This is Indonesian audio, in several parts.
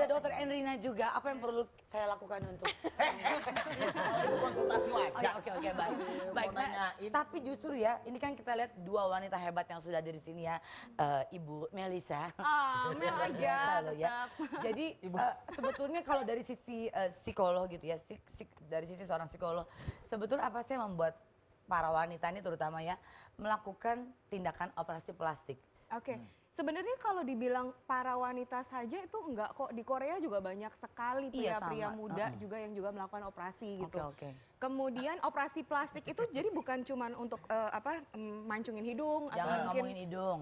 ada dokter Enrina juga, apa yang perlu saya lakukan untuk? itu konsultasi wajah. Oke, oke, baik. Baik, nah, tapi justru ya, ini kan kita lihat dua wanita hebat yang sudah dari sini ya. Uh, Ibu Melisa. Ah, Mel aja. ya. Jadi uh, sebetulnya kalau dari sisi uh, psikolog gitu ya, dari sisi seorang psikolog, sebetulnya apa sih yang membuat para wanita ini terutama ya, melakukan tindakan operasi plastik? Oke. Okay. Hmm. Sebenarnya kalau dibilang para wanita saja itu enggak kok di Korea juga banyak sekali iya, pria-pria iya, muda uh juga yang juga melakukan operasi gitu. Okay, okay. Kemudian operasi plastik itu jadi bukan cuma untuk uh, apa mm, mancungin hidung Jangan atau mungkin ngomongin hidung.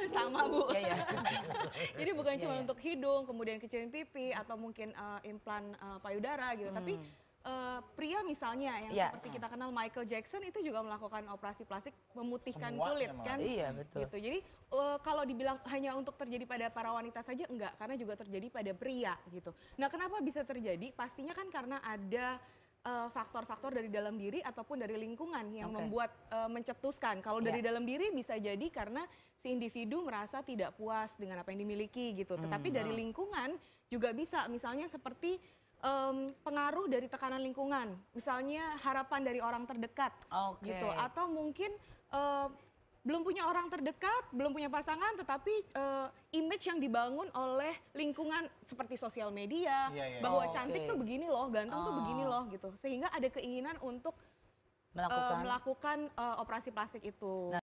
sama Bu. Iya, iya. jadi bukan cuma untuk hidung, kemudian kecilin pipi atau mungkin uh, implan uh, payudara gitu, hmm. tapi uh, pria misalnya yang yeah. seperti kita kenal Michael Jackson itu juga melakukan operasi plastik memutihkan Semuanya kulit kan iya betul gitu jadi uh, kalau dibilang hanya untuk terjadi pada para wanita saja enggak karena juga terjadi pada pria gitu nah kenapa bisa terjadi pastinya kan karena ada eh, faktor-faktor uh, dari dalam diri ataupun dari lingkungan yang okay. membuat uh, mencetuskan. Kalau yeah. dari iya. dalam diri bisa jadi karena si individu merasa tidak puas dengan apa yang dimiliki gitu. Hmm, Tetapi mm, dari lingkungan juga bisa misalnya seperti um, pengaruh dari tekanan lingkungan, misalnya harapan dari orang terdekat, okay. gitu, atau mungkin uh, belum punya orang terdekat, belum punya pasangan, tetapi uh, image yang dibangun oleh lingkungan seperti sosial media yeah, yeah. Iya. bahwa oh, cantik okay. tuh begini loh, ganteng oh. tuh begini oh. loh, gitu, sehingga ada keinginan untuk eh, melakukan, uh, melakukan uh, operasi plastik itu. Nah,